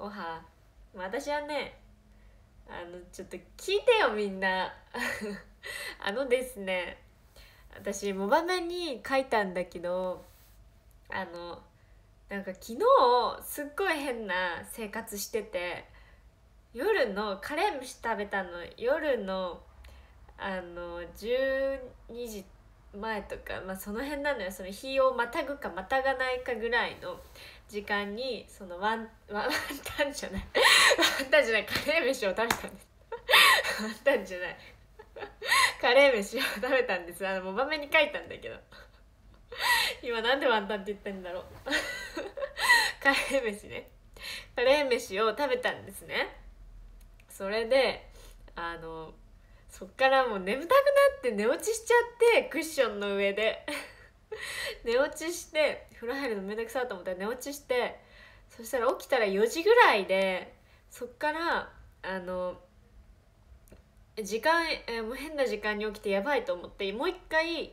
おは私はねあのちょっと聞いてよみんな あのですね私モバメに書いたんだけどあのなんか昨日すっごい変な生活してて夜のカレーし食べたの夜のあの12時前とか、まあ、その辺なのよその日をまたぐかまたがないかぐらいの時間にそのワンワンワンタンじゃないワンタンじゃないカレー飯を食べたんですワンタンじゃないカレー飯を食べたんですあのもう場面に書いたんだけど今なんでワンタンって言ったんだろうカレー飯ねカレー飯を食べたんですねそれであのそっからもう眠たくなって寝落ちしちゃってクッションの上で。寝落ちして風呂入るのめんどくさと思ったら寝落ちしてそしたら起きたら4時ぐらいでそっからあの時間、えもう変な時間に起きてやばいと思ってもう一回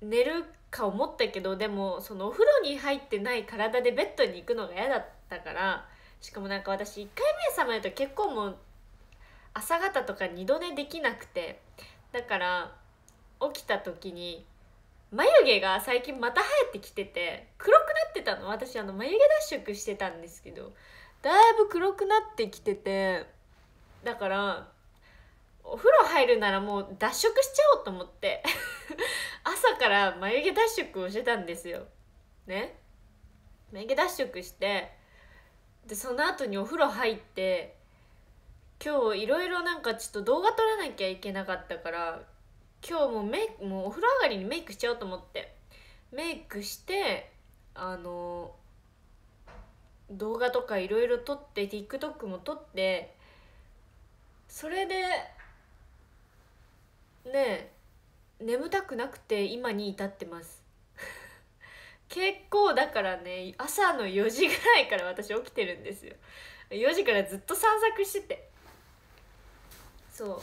寝るか思ったけどでもそのお風呂に入ってない体でベッドに行くのが嫌だったからしかもなんか私1回目覚めると結構もう朝方とか二度寝できなくてだから起きた時に眉毛が最近また生えてきてて黒くなってたの私あの眉毛脱色してたんですけどだいぶ黒くなってきててだからお風呂入るならもう脱色しちゃおうと思って 朝から眉毛脱色をしてたんですよね眉毛脱色してでその後にお風呂入って今日いろいろなんかちょっと動画撮らなきゃいけなかったから今日もうメイクもうお風呂上がりにメイクしちゃおうと思ってメイクしてあの動画とかいろいろ撮って TikTok も撮ってそれでね眠たくなくて今に至ってます 結構だからね朝の4時ぐらいから私起きてるんですよ4時からずっと散策しててそ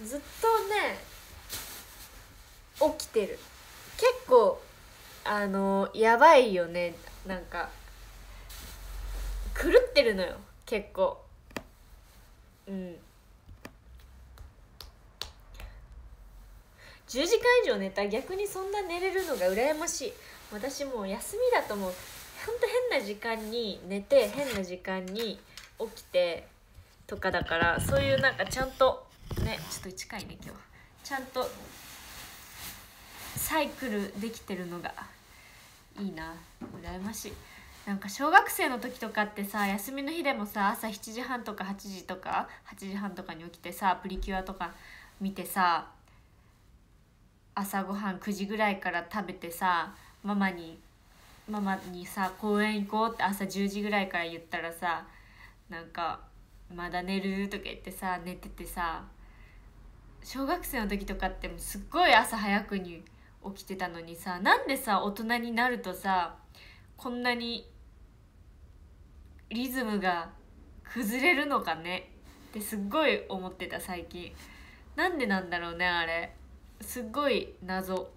うずっとね起きてる結構あのやばいよねなんか狂ってるのよ結構うん10時間以上寝た逆にそんな寝れるのが羨ましい私もう休みだと思うほんと変な時間に寝て変な時間に起きてとかだからそういうなんかちゃんとねちょっと近いね今日ちゃんとサイクルできてるのがいいな羨ましいなんか小学生の時とかってさ休みの日でもさ朝7時半とか8時とか8時半とかに起きてさプリキュアとか見てさ朝ごはん9時ぐらいから食べてさママにママにさ公園行こうって朝10時ぐらいから言ったらさなんか「まだ寝る?」とか言ってさ寝ててさ小学生の時とかってもすっごい朝早くに起きてたのにさなんでさ大人になるとさこんなにリズムが崩れるのかねってすっごい思ってた最近なんでなんだろうねあれすっごい謎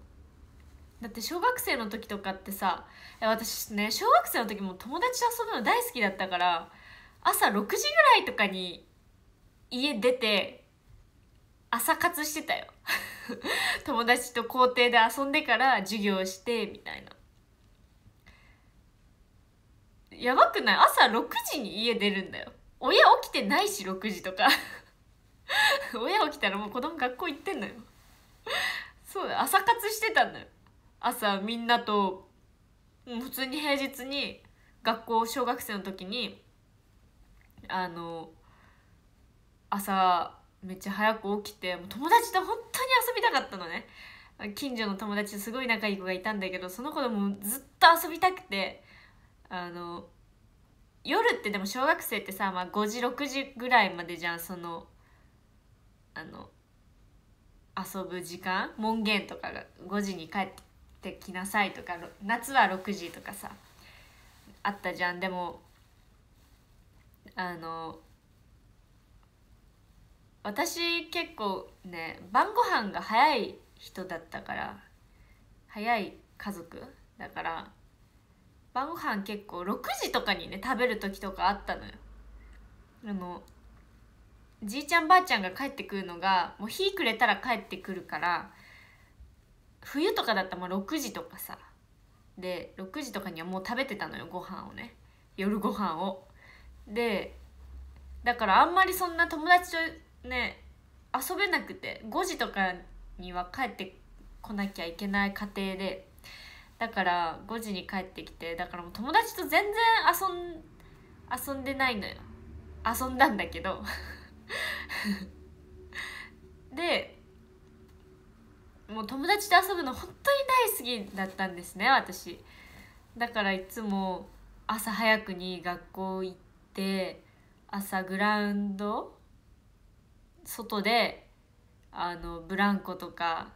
だって小学生の時とかってさ私ね小学生の時も友達と遊ぶの大好きだったから朝6時ぐらいとかに家出て朝活してたよ 友達と校庭で遊んでから授業してみたいなやばくない朝6時に家出るんだよ親起きてないし6時とか 親起きたらもう子供学校行ってんのよそうだ朝活してたんだよ朝みんなと普通に平日に学校小学生の時にあの朝めっちゃ早く起きてもう友達と本当に遊びたかったのね近所の友達すごい仲いい子がいたんだけどその子ともずっと遊びたくてあの夜ってでも小学生ってさ、まあ、5時6時ぐらいまでじゃんそのあの遊ぶ時間門限とかが5時に帰ってきなさいとか夏は6時とかさあったじゃんでもあの私結構ね晩ご飯が早い人だったから早い家族だから晩ご飯結構6時とかにね食べる時とかあったのよあのじいちゃんばあちゃんが帰ってくるのがもう日暮れたら帰ってくるから冬とかだったらもう6時とかさで6時とかにはもう食べてたのよご飯をね夜ご飯をでだからあんまりそんな友達とね遊べなくて5時とかには帰ってこなきゃいけない家庭でだから5時に帰ってきてだからもう友達と全然遊ん遊んでないのよ遊んだんだけど でもう友達と遊ぶの本当に大好きだったんですね私だからいつも朝早くに学校行って朝グラウンド外であのブランコとか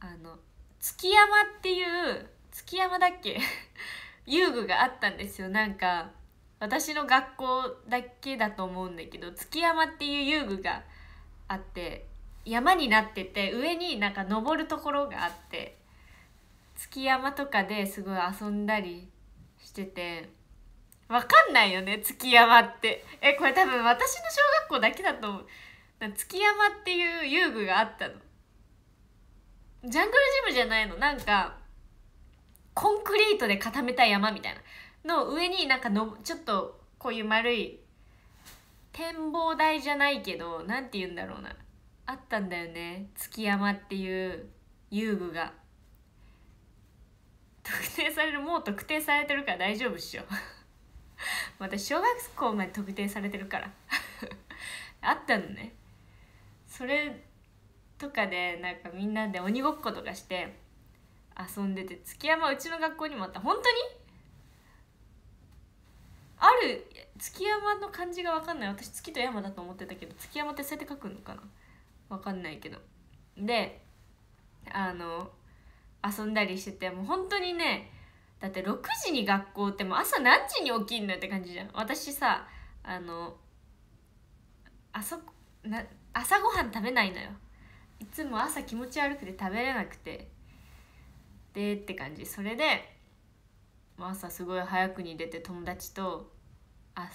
あの築山っていう築山だっけ 遊具があったんですよなんか私の学校だけだと思うんだけど築山っていう遊具があって山になってて上になんか登るところがあって築山とかですごい遊んだりしててわかんないよね築山ってえこれ多分私の小学校だけだと思うだ月山っていう遊具があったのジャングルジムじゃないのなんかコンクリートで固めた山みたいなの上になんかのちょっとこういう丸い展望台じゃないけど何て言うんだろうなあったんだよね月山っていう遊具が特定されるもう特定されてるから大丈夫っしょ私 小学校まで特定されてるから あったのねそれとかでなんかみんなで鬼ごっことかして遊んでて築山うちの学校にもあった本当にある築山の漢字が分かんない私月と山だと思ってたけど築山ってそうやって書くのかな分かんないけどであの遊んだりしててもう本当にねだって6時に学校ってもう朝何時に起きんのよって感じじゃん私さあのあそこな朝ごはん食べないのよいつも朝気持ち悪くて食べれなくてでって感じそれで朝すごい早くに出て友達と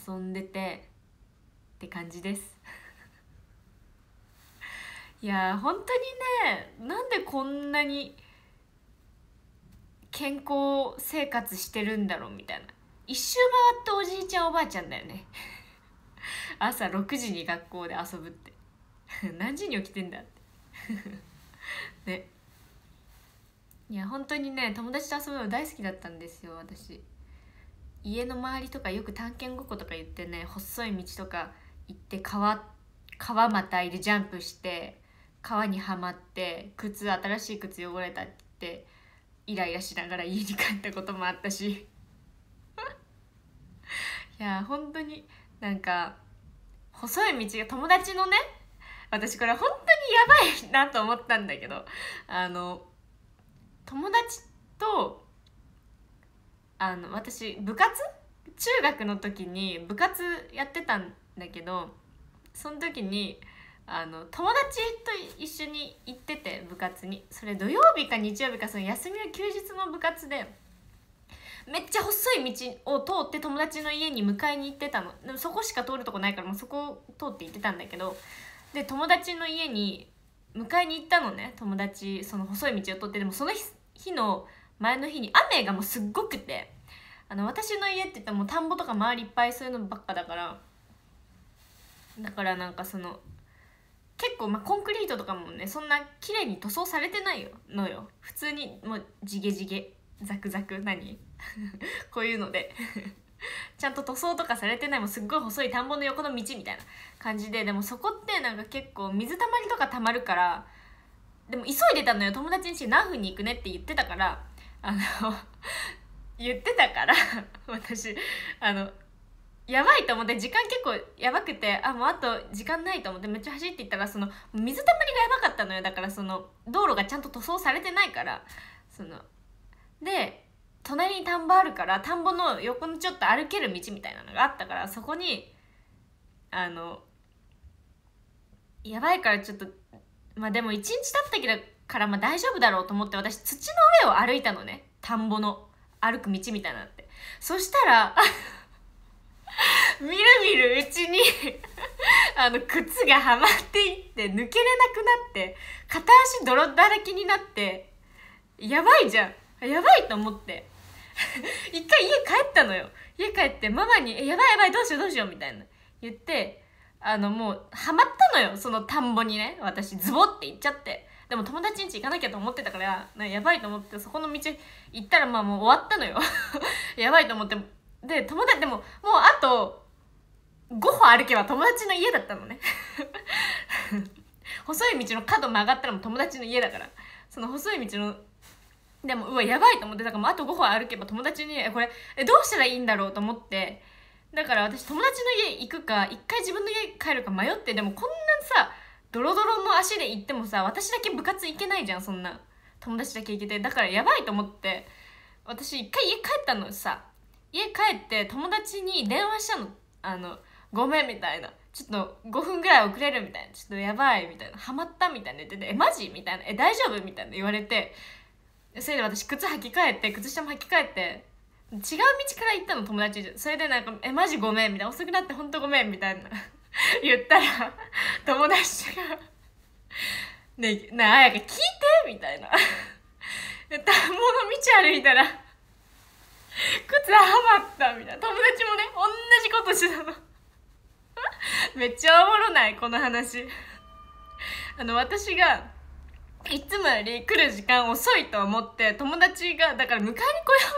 遊んでてって感じです いや本当にねなんでこんなに健康生活してるんだろうみたいな一周回っておじいちゃんおばあちゃんだよね 朝6時に学校で遊ぶって 何時に起きてんだって ねいや本当にね友達と遊ぶの大好きだったんですよ私家の周りとかよく探検ごっことか言ってね細い道とか行って川川またいでジャンプして川にはまって靴新しい靴汚れたってイライラしながら 家に帰ったこともあったしいや本当になんか細い道が友達のね私これ本当にやばいなと思ったんだけどあの友達とあの私部活中学の時に部活やってたんだけどその時にあの友達と一緒に行ってて部活にそれ土曜日か日曜日かその休みの休日の部活でめっちゃ細い道を通って友達の家に迎えに行ってたのでもそこしか通るとこないからもうそこを通って行ってたんだけどで友達の家に迎えに行ったのね友達その細い道を通ってでもその日の前の日に雨がもうすっごくてあの私の家って言ったらもう田んぼとか周りいっぱいそういうのばっかだからだからなんかその結構まあコンクリートとかもねそんな綺麗に塗装されてないよのよ普通にもうジゲジゲザクザク何 こういうので ちゃんと塗装とかされてないもうすっごい細い田んぼの横の道みたいな感じででもそこってなんか結構水たまりとかたまるからでも急いでたのよ友達にし何分に行くねって言ってたからあの 言ってたから私あのやばいと思って時間結構やばくてあもうあと時間ないと思ってめっちゃ走っていったらその水たまりがやばかったのよだからその道路がちゃんと塗装されてないからそので隣に田んぼあるから田んぼの横のちょっと歩ける道みたいなのがあったからそこにあのやばいからちょっとまあでも1日経ったからまあ大丈夫だろうと思って私土の上を歩いたのね田んぼの歩く道みたいなってそしたら みるみるうちに あの靴がはまっていって抜けれなくなって片足泥だらけになってやばいじゃんやばいと思って 一回家帰ったのよ家帰ってママに「えやばいやばいどうしようどうしよう」みたいな言ってあのもうハマったのよその田んぼにね私ズボって行っちゃってでも友達ん家行かなきゃと思ってたからなやばいと思ってそこの道行ったらまあもう終わったのよ やばいと思ってで友達でももうあと5歩歩けば友達の家だったのね 細い道の角曲がったらもう友達の家だからその細い道のでもうわやばいと思ってだからあと5歩歩けば友達にこれえどうしたらいいんだろうと思ってだから私友達の家行くか一回自分の家帰るか迷ってでもこんなさドロドロの足で行ってもさ私だけ部活行けないじゃんそんな友達だけ行けてだからやばいと思って私一回家帰ったのさ家帰って友達に電話したのあのごめんみたいなちょっと5分ぐらい遅れるみたいなちょっとやばいみたいなハマったみたいな言ってて「えマジ?」みたいな「え大丈夫?」みたいな言われてそれで私靴履き替えて靴下も履き替えて違う道から行ったの友達それでなんか「えマジごめん」みたいな「遅くなってほんとごめん」みたいな 言ったら友達がね「えなあやか聞いて」みたいなで田んぼの道歩いたら靴はまったみたいな友達もね同じことしてたの めっちゃおもろないこの話あの私がいつもより来る時間遅いと思って友達がだから迎えに来よ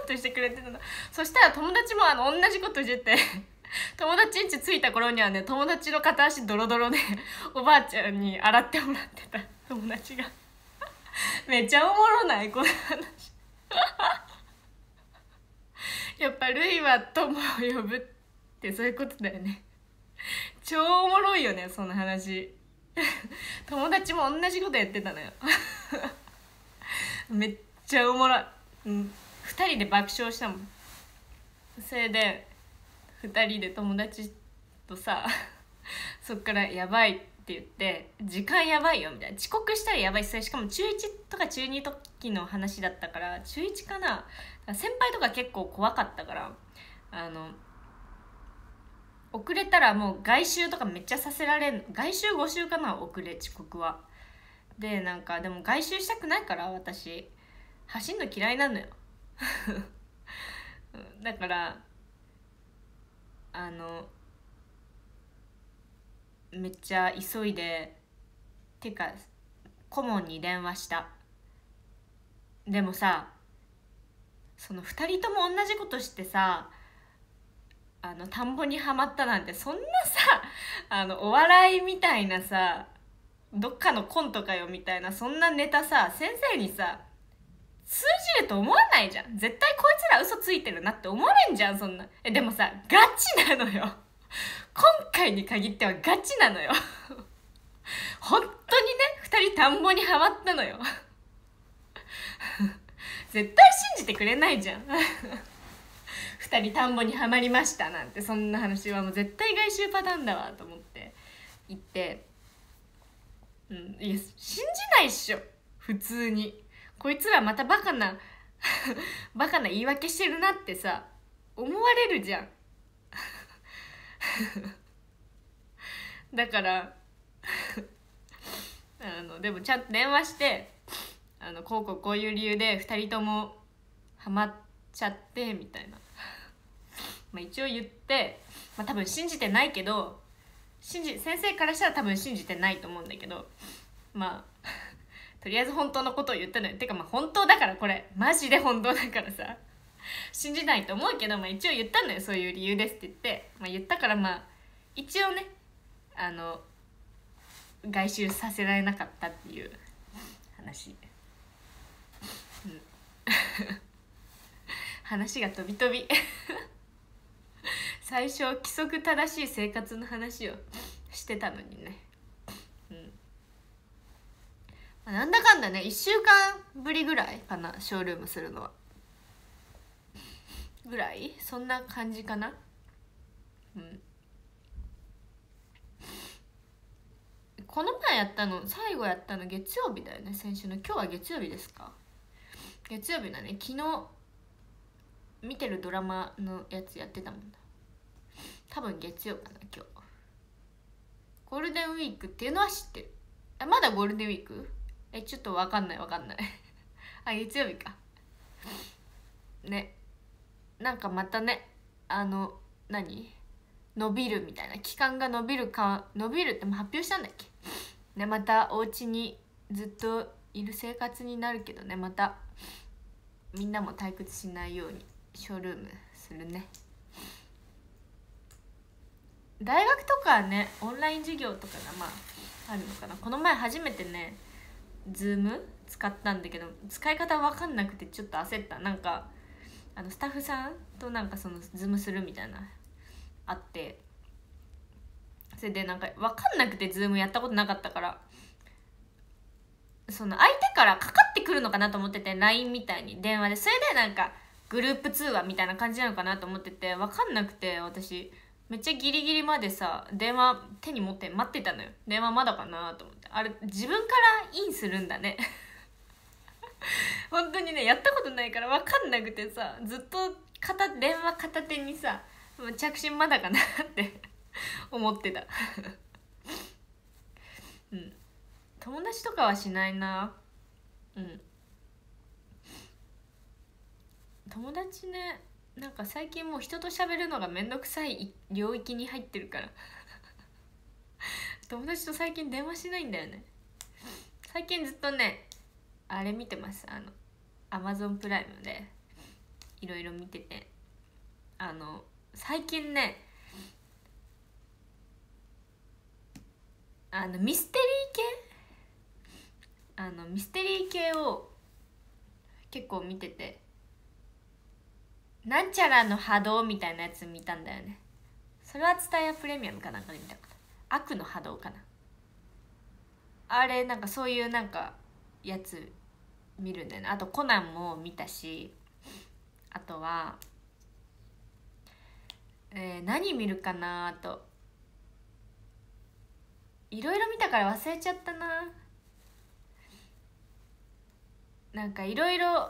うとしてくれてたのそしたら友達もあの同じこと言てて 友達ん家着いた頃にはね友達の片足ドロドロで おばあちゃんに洗ってもらってた友達が めっちゃおもろないこの話やっぱるいは友を呼ぶってそういうことだよね超おもろいよねその話 友達も同じことやってたのよ めっちゃおもろい、うん、2人で爆笑したもんそれで2人で友達とさ そっから「やばい」って言って「時間やばいよ」みたいな遅刻したらやばいそれしかも中1とか中2時の話だったから中1かな先輩とか結構怖かったからあの遅れたらもう外周とかめっちゃさせられん外周5周かな遅れ遅刻はでなんかでも外周したくないから私走んの嫌いなのよ だからあのめっちゃ急いでてか顧問に電話したでもさその2人とも同じことしてさあの田んぼにはまったなんてそんなさあのお笑いみたいなさどっかのコントかよみたいなそんなネタさ先生にさ通じると思わないじゃん絶対こいつら嘘ついてるなって思われんじゃんそんなえでもさガチなのよ今回に限ってはガチなのよ本当にね2人田んぼにはまったのよ絶対信じてくれないじゃんたり田んぼにはまりましたなんてそんな話はもう絶対外周パターンだわと思って行って、うん、いや信じないっしょ普通にこいつらまたバカな バカな言い訳してるなってさ思われるじゃん だから あのでもちゃんと電話してあのこうこうこういう理由で2人ともハマっちゃってみたいなまあ、一応言って、まあ、多分信じてないけど信じ先生からしたら多分信じてないと思うんだけどまあ とりあえず本当のことを言ったのよてかまあ本当だからこれマジで本当だからさ信じないと思うけど、まあ、一応言ったのよそういう理由ですって言って、まあ、言ったからまあ一応ねあの外周させられなかったっていう話。話が飛び飛び 最初規則正しい生活の話をしてたのにねうんなんだかんだね1週間ぶりぐらいかなショールームするのはぐらいそんな感じかなうんこの前やったの最後やったの月曜日だよね先週の今日は月曜日ですか月曜日だね昨日見てるドラマのやつやってたもんな多分月曜かな今日ゴールデンウィークっていうのは知ってるまだゴールデンウィークえちょっと分かんない分かんない あ月曜日かねなんかまたねあの何伸びるみたいな期間が伸びるか伸びるっても発表したんだっけねまたお家にずっといる生活になるけどねまたみんなも退屈しないようにショールームするね大学とかねオンライン授業とかがまああるのかなこの前初めてね Zoom 使ったんだけど使い方分かんなくてちょっと焦ったなんかあのスタッフさんとなんかそのズームするみたいなあってそれでなんか分かんなくてズームやったことなかったからその相手からかかってくるのかなと思ってて LINE みたいに電話でそれでなんか「グループ通話みたいな感じなのかなと思ってて分かんなくて私めっちゃギリギリまでさ電話手に持って待ってたのよ電話まだかなと思ってあれ自分からインするんだね 本当にねやったことないから分かんなくてさずっと片電話片手にさ着信まだかなって 思ってた うん友達とかはしないなうん友達ねなんか最近もう人と喋るのが面倒くさい領域に入ってるから 友達と最近電話しないんだよね最近ずっとねあれ見てますあのアマゾンプライムでいろいろ見ててあの最近ねあのミステリー系あのミステリー系を結構見ててなんちゃらの波動みたいなやつ見たんだよねそれはツタヤプレミアムかなんかで見たこと悪の波動かなあれなんかそういうなんかやつ見るんだよねあとコナンも見たしあとは、えー、何見るかなといろいろ見たから忘れちゃったななんかいろいろ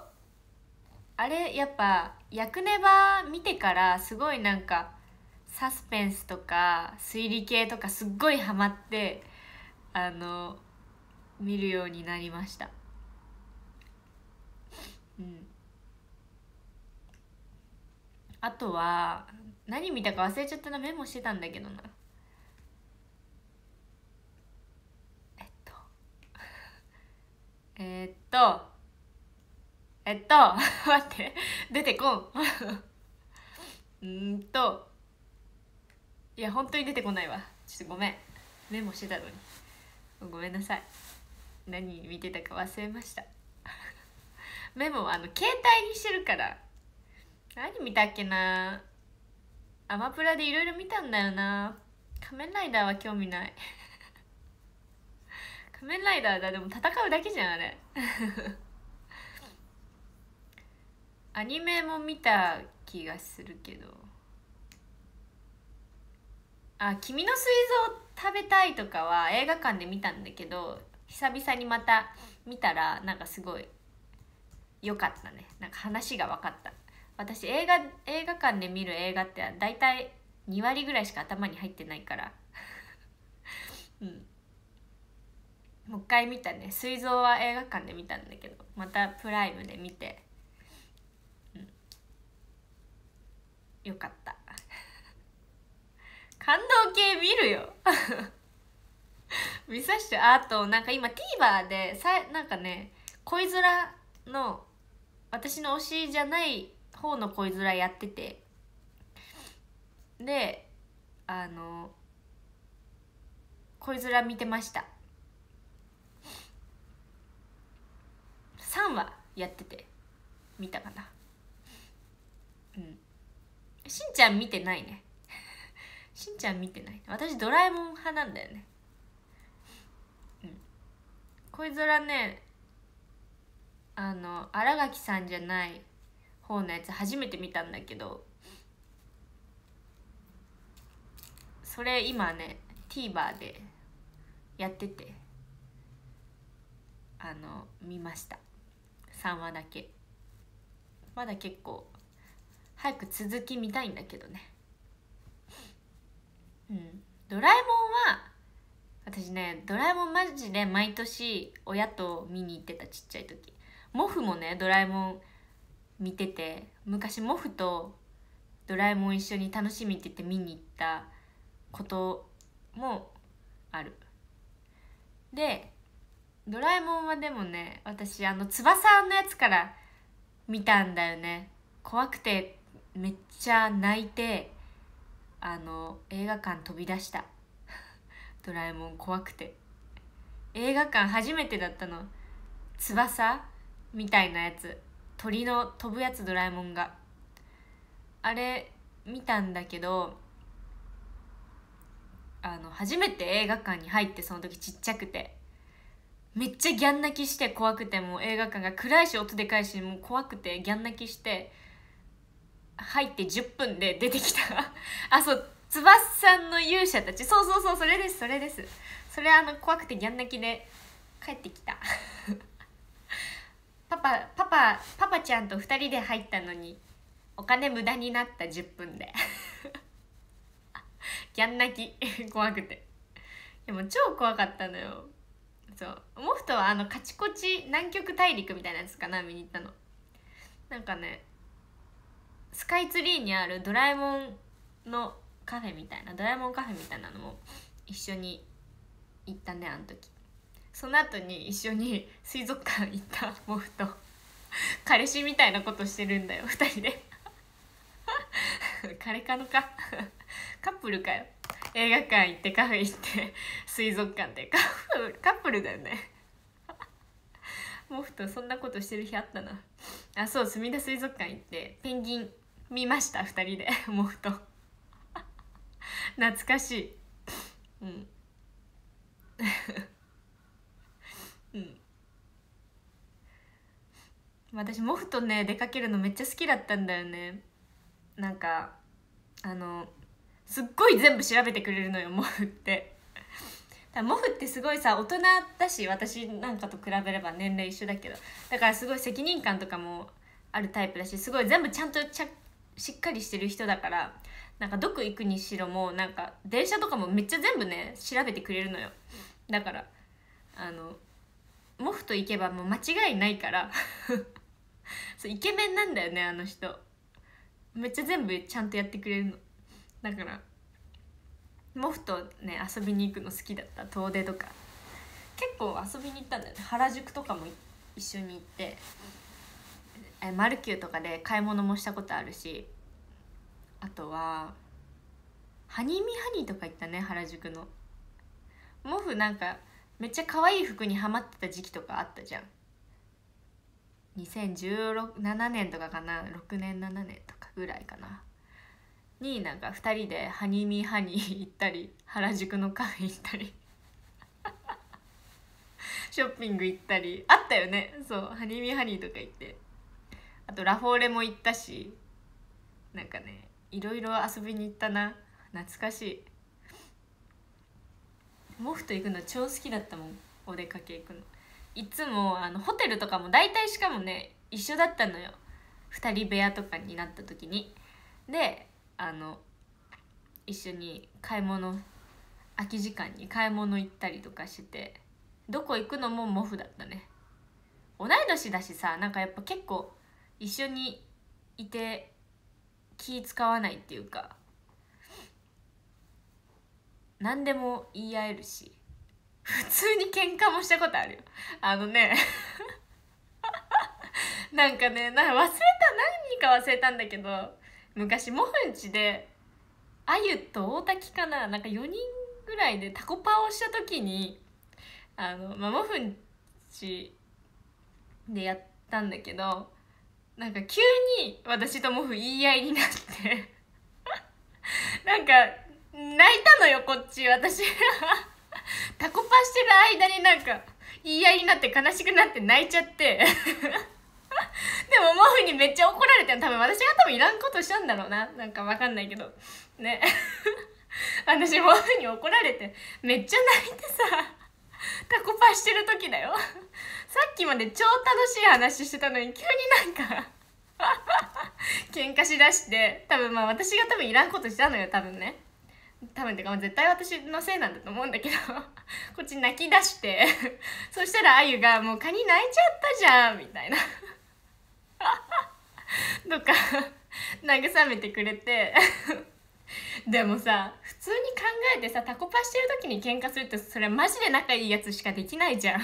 あれやっぱ役ネバ見てからすごいなんかサスペンスとか推理系とかすっごいハマってあの見るようになりましたうんあとは何見たか忘れちゃったなメモしてたんだけどなえっと えっとえっと 待って出てこん うんといや本当に出てこないわちょっとごめんメモしてたのにごめんなさい何見てたか忘れました メモあの携帯にしてるから何見たっけなアマプラでいろいろ見たんだよな仮面ライダーは興味ない仮面ライダーだでも戦うだけじゃんあれアニメも見た気がするけどあ「君の水蔵食べたい」とかは映画館で見たんだけど久々にまた見たらなんかすごい良かったねなんか話が分かった私映画映画館で見る映画って大体2割ぐらいしか頭に入ってないから うんもう一回見たね「水蔵」は映画館で見たんだけどまたプライムで見てよかった感動系見るよ 見さしてあとなんか今 TVer でさなんかね恋面の私の推しじゃない方の恋面やっててであの恋面見てました3話やってて見たかなしんちゃん見てないね しんちゃん見てない私ドラえもん派なんだよねうん恋空ねあの新垣さんじゃない方のやつ初めて見たんだけどそれ今ね TVer でやっててあの見ました3話だけまだ結構早く続き見たいんだけどねうんドラえもんは私ねドラえもんマジで毎年親と見に行ってたちっちゃい時モフもねドラえもん見てて昔モフとドラえもん一緒に楽しみって言って見に行ったこともあるでドラえもんはでもね私あの翼のやつから見たんだよね怖くてめっちゃ泣いてあの映画館飛び出した ドラえもん怖くて映画館初めてだったの翼みたいなやつ鳥の飛ぶやつドラえもんがあれ見たんだけどあの初めて映画館に入ってその時ちっちゃくてめっちゃギャン泣きして怖くてもう映画館が暗いし音でかいしもう怖くてギャン泣きして入って10分で出てきた あそう翼さんの勇者たちそうそうそうそれですそれですそれあの怖くてギャン泣きで帰ってきた パパパパパパちゃんと2人で入ったのにお金無駄になった10分で ギャン泣き怖くてでも超怖かったのよそうモフトはあのカチコチ南極大陸みたいなやつかな見に行ったのなんかねスカイツリーにあるドラえもんのカフェみたいなドラえもんカフェみたいなのも一緒に行ったねあの時その後に一緒に水族館行ったフと 彼氏みたいなことしてるんだよ2人で 彼かのかカップルかよ映画館行ってカフェ行って水族館でカップカップルだよねモフ とそんなことしてる日あったなあそうすみだ水族館行ってペンギン見ました2人で もうと懐かしいうんうん私モフとね出かけるのめっちゃ好きだったんだよねなんかあのすっごい全部調べてくれるのよモフってだモフってすごいさ大人だし私なんかと比べれば年齢一緒だけどだからすごい責任感とかもあるタイプだしすごい全部ちゃんとちゃしっかりしてる人だからなんかどこ行くにしろもなんか電車とかもめっちゃ全部ね調べてくれるのよだからあのモフと行けばもう間違いないから そうイケメンなんだよねあの人めっちゃ全部ちゃんとやってくれるのだからモフとね遊びに行くの好きだった遠出とか結構遊びに行ったんだよね原宿とかも一緒に行ってえマルキューとかで買い物もしたことあるしあとはハニーミハニーとか行ったね原宿の毛布なんかめっちゃ可愛い服にはまってた時期とかあったじゃん2017年とかかな6年7年とかぐらいかなになんか2人で「ハニーミーハニー」行ったり原宿のカフェ行ったり ショッピング行ったりあったよねそう「ハニーミーハニー」とか行ってあとラフォーレも行ったしなんかねいろいろ遊びに行ったな懐かしいモフと行くの超好きだったもんお出かけ行くのいつもあのホテルとかも大体しかもね一緒だったのよ2人部屋とかになった時にであの一緒に買い物空き時間に買い物行ったりとかしてどこ行くのもモフだったね同い年だしさなんかやっぱ結構一緒にいて気使わないっていうか何でも言い合えるし普通に喧嘩もしたことあるよあのね なんかねな忘れた何か忘れたんだけど昔モフンチであゆと大滝かななんか4人ぐらいでタコパをした時にあの、まあ、モフンチでやったんだけどなんか急に私とモフ言い合いになって なんか泣いたのよこっち私がタコパしてる間になんか言い合いになって悲しくなって泣いちゃって でもモフにめっちゃ怒られて多分私が多分いらんことしたんだろうななんかわかんないけどね 私モフに怒られてめっちゃ泣いてさタコパしてる時だよさっきまで超楽しい話してたのに急になんか喧嘩しだして多分まあ私が多分いらんことしたのよ多分ね多分てか絶対私のせいなんだと思うんだけどこっち泣き出してそしたらあゆが「もうカニ泣いちゃったじゃん」みたいなとか慰めてくれて でもさ普通に考えてさタコパしてる時に喧嘩するってそれマジで仲いいやつしかできないじゃん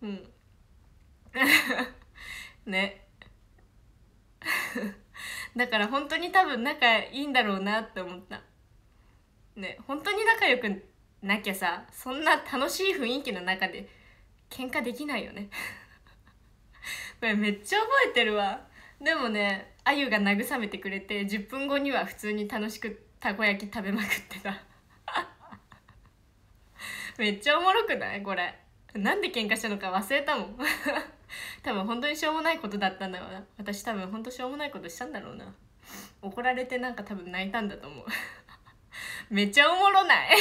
うん ねだから本当に多分仲いいんだろうなって思ったね本当に仲良くなきゃさそんな楽しい雰囲気の中で喧嘩できないよねこれめっちゃ覚えてるわでもねあゆが慰めてくれて10分後には普通に楽しくたこ焼き食べまくってた めっちゃおもろくないこれなんで喧嘩したのか忘れたもん 多分本当にしょうもないことだったんだろうな私多分本当しょうもないことしたんだろうな怒られてなんか多分泣いたんだと思う めっちゃおもろない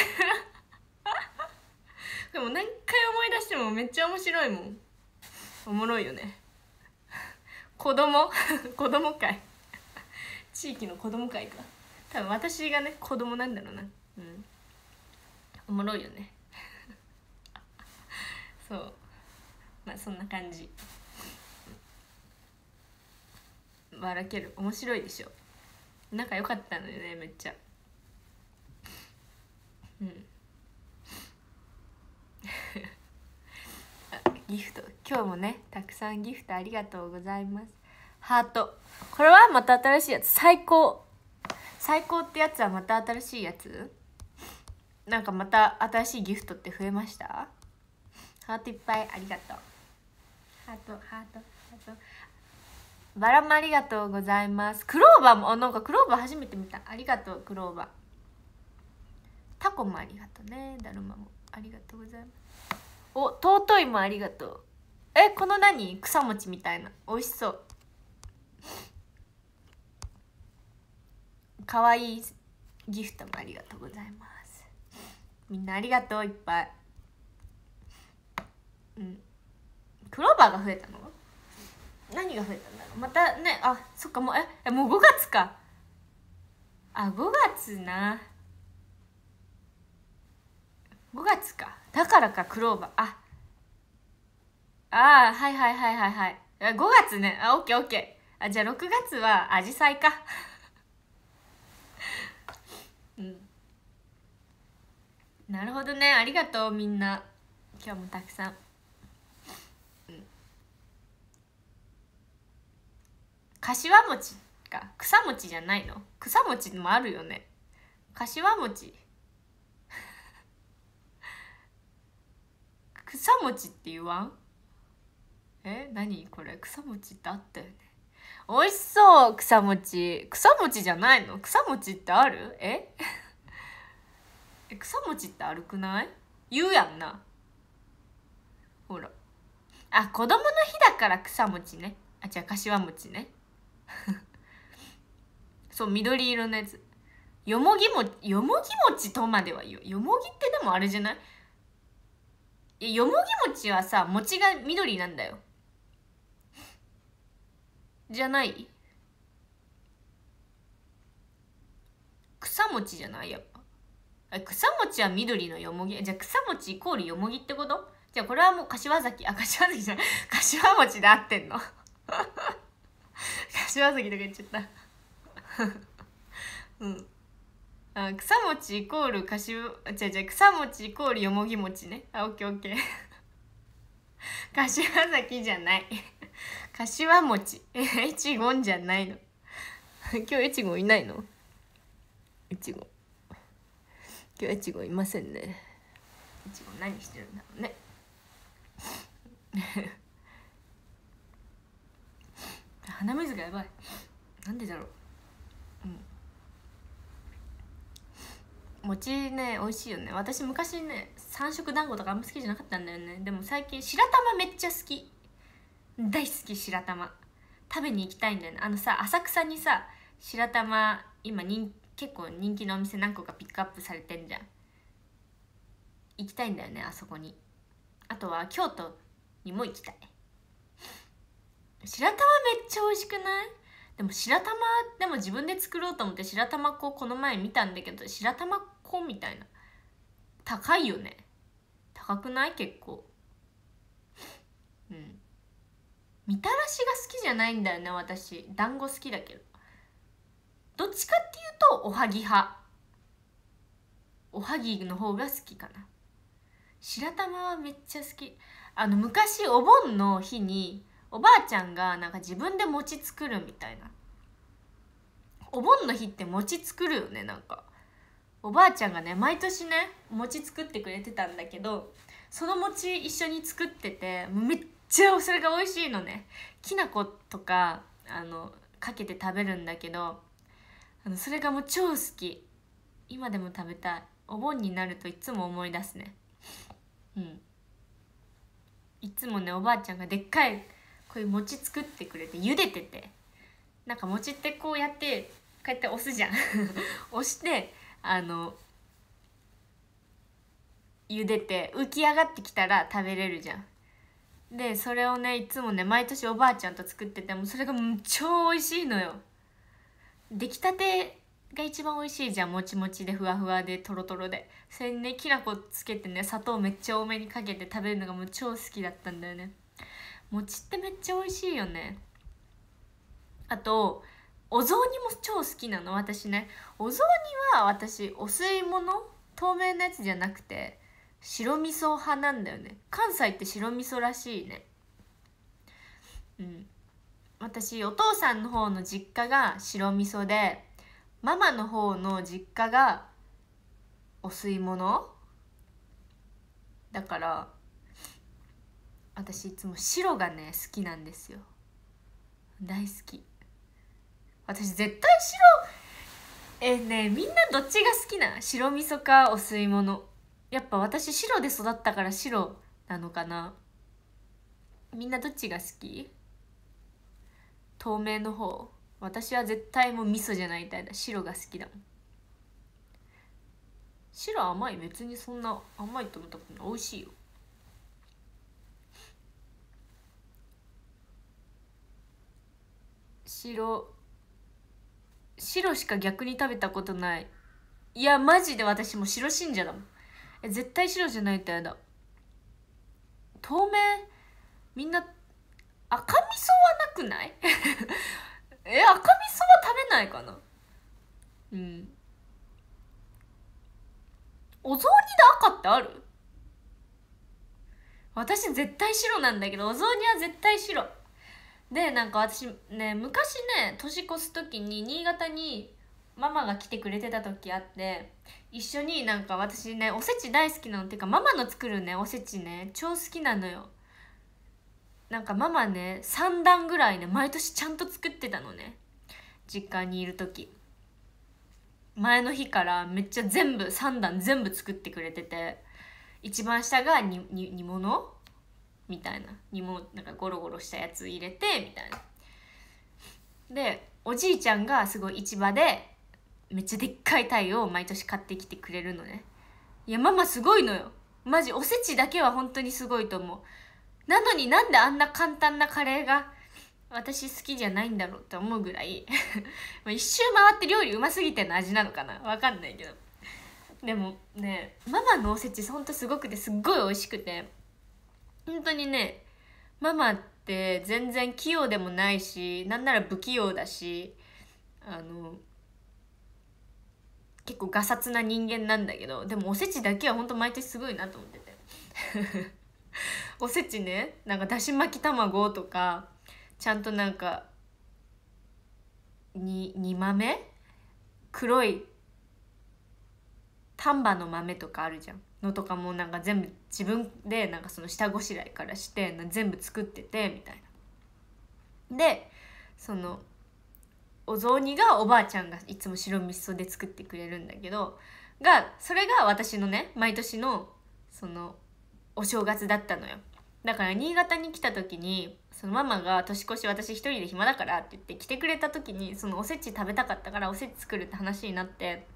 でも何回思い出してもめっちゃ面白いもんおもろいよね子供 子供会地域の子供会か多分私がね子供なんだろうなうんおもろいよね そうまあそんな感じ笑ける面白いでしょ仲良かったのよねめっちゃうんギフト今日もねたくさんギフトありがとうございますハートこれはまた新しいやつ最高最高ってやつはまた新しいやつなんかまた新しいギフトって増えましたハートいっぱいありがとうハートハートハートバラもありがとうございますクローバーもあなんかクローバー初めて見たありがとうクローバータコもありがとうねだるまもありがとうございますお尊いもありがとうえこの何草餅みたいな美味しそうかわいいギフトもありがとうございますみんなありがとういっぱいうんクローバーが増えたの何が増えたんだろうまたねあそっかもうえもう5月かあ5月な5月かだからかクローバーあああはいはいはいはいはい5月ねあオッケーオッケーあじゃあ6月はアジサイかうんなるほどねありがとうみんな今日もたくさん、うん、柏餅か草餅じゃないの草餅もあるよね柏餅草餅って言わんえ何これ草餅ってあったよね美味しそう草餅草餅じゃないの草餅ってあるえ草餅ってるくない言うやんなほらあ子供の日だから草餅ねあじゃあ柏餅ね そう緑色のやつよもぎもよもぎ餅とまでは言うよもぎってでもあれじゃないよもぎ餅はさ餅が緑なんだよじゃない草餅じゃないやっぱ草餅は緑のよもぎじゃあ草餅イコールよもぎってことじゃあこれはもう柏崎あ柏崎じゃない柏餅で合ってんの 柏崎とか言っちゃった うんあ草餅イコールかしぶ違う違う草餅イコールよもぎ餅ねあオッケーオッケー 柏崎じゃない 柏餅えいちごんじゃないの 今日いちごいないのいちご今日いちごいませんねいちご何してるんだろうね鼻水がやばいなんでだろう餅ね美味しいよね私昔ね三色団子とかあんま好きじゃなかったんだよねでも最近白玉めっちゃ好き大好き白玉食べに行きたいんだよねあのさ浅草にさ白玉今人結構人気のお店何個かピックアップされてんじゃん行きたいんだよねあそこにあとは京都にも行きたい白玉めっちゃ美味しくないでも白玉でも自分で作ろうと思って白玉粉この前見たんだけど白玉粉みたいな高いよね高くない結構うんみたらしが好きじゃないんだよね私団子好きだけどどっちかっていうとおはぎ派おはぎの方が好きかな白玉はめっちゃ好きあの昔お盆の日におばあちゃんがなんか自分で餅作るみたいなお盆の日って餅作るよねなんかおばあちゃんがね毎年ね餅作ってくれてたんだけどその餅一緒に作っててめっちゃそれが美味しいのねきな粉とかあのかけて食べるんだけどあのそれがもう超好き今でも食べたいお盆になるといつも思い出すねうんいつもねおばあちゃんがでっかいこういう餅作ってくれて茹でててなんか餅ってこうやってこうやって押すじゃん 押してあの茹でて浮き上がってきたら食べれるじゃんでそれをねいつもね毎年おばあちゃんと作っててもそれが超美味しいのよ出来たてが一番美味しいじゃんもちもちでふわふわでとろとろでそれにねきな粉つけてね砂糖めっちゃ多めにかけて食べるのがもう超好きだったんだよね餅ってめっちゃ美味しいよねあとお雑煮も超好きなの私ねお雑煮は私お吸い物透明なやつじゃなくて白味噌派なんだよね関西って白味噌らしいねうん私お父さんの方の実家が白味噌でママの方の実家がお吸い物だから私いつも白がね好きなんですよ大好き私絶対白えー、ねみんなどっちが好きな白味噌かお吸い物やっぱ私白で育ったから白なのかなみんなどっちが好き透明の方私は絶対もう味噌じゃないみたいな白が好きだもん白甘い別にそんな甘いと思ったことない美味しいよ白白しか逆に食べたことないいやマジで私も白信者だもんえ絶対白じゃないとやだ透明みんな赤味噌はなくない え赤味噌は食べないかなうんお雑煮で赤ってある私絶対白なんだけどお雑煮は絶対白でなんか私ね昔ね年越す時に新潟にママが来てくれてた時あって一緒になんか私ねおせち大好きなのっていうかママの作るねおせちね超好きなのよなんかママね3段ぐらいね毎年ちゃんと作ってたのね実家にいる時前の日からめっちゃ全部3段全部作ってくれてて一番下が煮煮物みたいなにもなんかゴロゴロしたやつ入れてみたいな。でおじいちゃんがすごい市場でめっちゃでっかい鯛を毎年買ってきてくれるのね。いやママすごいのよ。マジおせちだけは本当にすごいと思う。なのになんであんな簡単なカレーが私好きじゃないんだろうって思うぐらい 一周回って料理うますぎての味なのかなわかんないけど。でもねママのおせちほんとすごくてすっごい美味しくて本当にねママって全然器用でもないしなんなら不器用だしあの結構がさつな人間なんだけどでもおせちだけは本当毎年すごいなと思ってておせちねなんかだし巻き卵とかちゃんとなんかに煮豆黒い丹波の豆とかあるじゃんのとかもなんか全部自分でなんかその下ごしらえからして全部作っててみたいな。でそのお雑煮がおばあちゃんがいつも白味噌で作ってくれるんだけどがそれが私のね毎年のそのお正月だったのよ。だから新潟に来た時にそのママが「年越し私一人で暇だから」って言って来てくれた時にそのおせち食べたかったからおせち作るって話になって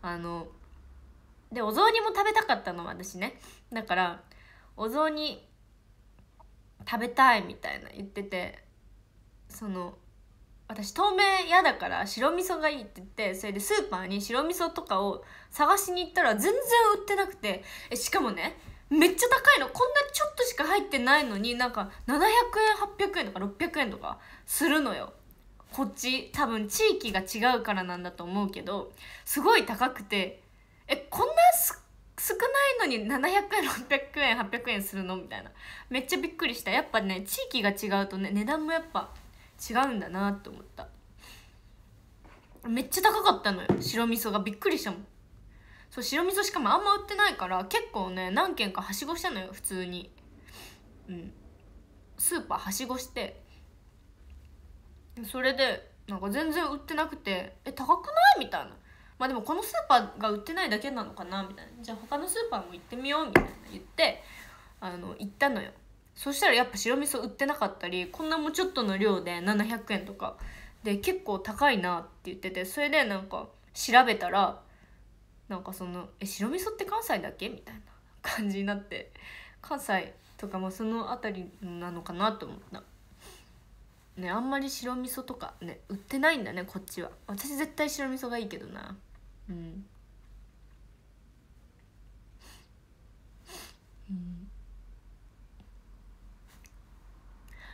あのでお雑煮も食べたかったの私ねだからお雑煮食べたいみたいな言っててその私透明嫌だから白味噌がいいって言ってそれでスーパーに白味噌とかを探しに行ったら全然売ってなくてえしかもねめっちゃ高いのこんなちょっとしか入ってないのになんか700円800円とか600円とかするのよこっち多分地域が違うからなんだと思うけどすごい高くてえこんな少ないのに700円600円800円するのみたいなめっちゃびっくりしたやっぱね地域が違うとね値段もやっぱ違うんだなって思っためっちゃ高かったのよ白味噌がびっくりしたもんそう白味噌しかもあんま売ってないから結構ね何軒かはしごしたのよ普通にうんスーパーはしごしてそれでなんか全然売ってなくてえ高くないみたいなまあでもこのスーパーが売ってないだけなのかなみたいなじゃあ他のスーパーも行ってみようみたいな言ってあの行ったのよそしたらやっぱ白味噌売ってなかったりこんなもうちょっとの量で700円とかで結構高いなって言っててそれでなんか調べたらなんかその「え白味噌って関西だけ?」みたいな感じになって関西とかもその辺りなのかなと思った。ねあんまり白味噌とかね売ってないんだねこっちは私絶対白味噌がいいけどなうん、うん、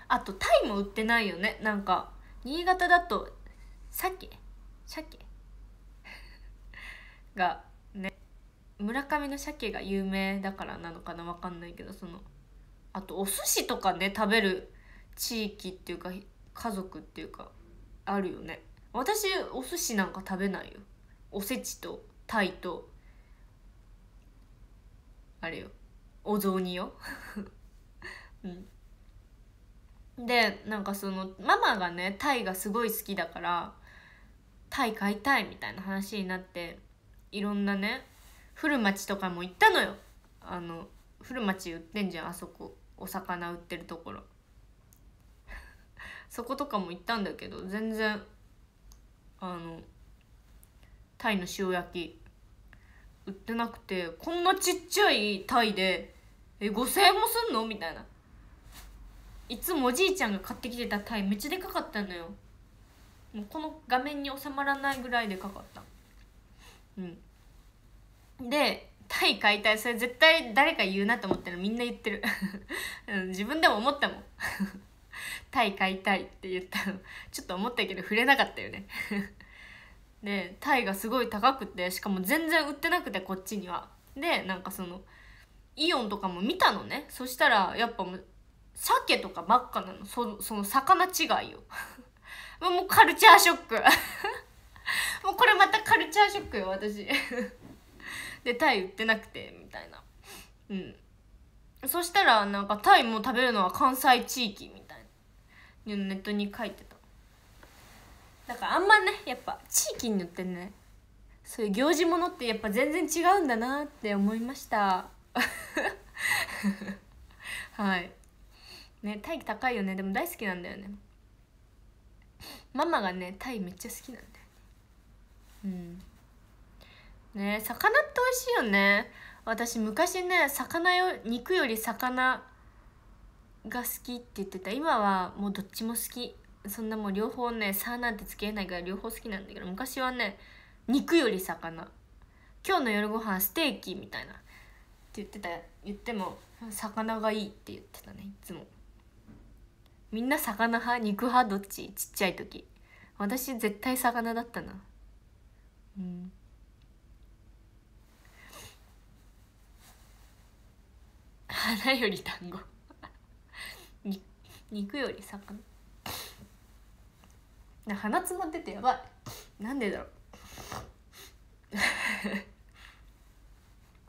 あとタイも売ってないよねなんか新潟だと鮭鮭 がね村上の鮭が有名だからなのかな分かんないけどそのあとお寿司とかね食べる地域っていうか家族っていうかあるよね私お寿司なんか食べないよおせちとタイとあれよお雑煮よ、うん、でなんかそのママがねタイがすごい好きだからタイ買いたいみたいな話になっていろんなね古町とかも行ったのよあの古町売ってんじゃんあそこお魚売ってるところ そことかも行ったんだけど全然あのタイの塩焼き売ってなくてこんなちっちゃいタイでえ5,000円もすんのみたいないつもおじいちゃんが買ってきてたタイめっちゃでかかったのよもうこの画面に収まらないぐらいでかかったうんでタイ買いたいそれ絶対誰か言うなと思ったらみんな言ってる 自分でも思ったもん タイ買いたいって言ったのちょっと思ったけど触れなかったよね でタイがすごい高くてしかも全然売ってなくてこっちにはでなんかそのイオンとかも見たのねそしたらやっぱもう鮭とかばっかなのそその魚違いよ もうカルチャーショック もうこれまたカルチャーショックよ私 でタイ売ってなくてみたいなうんそしたらなんかタイも食べるのは関西地域みたいなネットに書いてただからあんまねやっぱ地域によってねそういう行事ものってやっぱ全然違うんだなって思いました はいねタイ高いよねでも大好きなんだよねママがねタイめっちゃ好きなんだよねうんね魚って美味しいよね私昔ね魚よ肉より魚が好きって言ってた今はもうどっちも好きそんなもう両方ねさ」なんてつけないから両方好きなんだけど昔はね肉より魚今日の夜ご飯ステーキみたいなって言ってた言っても魚がいいって言ってたねいつもみんな魚派肉派どっちちっちゃい時私絶対魚だったなうん 花より団子 肉より魚鼻詰まっててやばいなんでだろう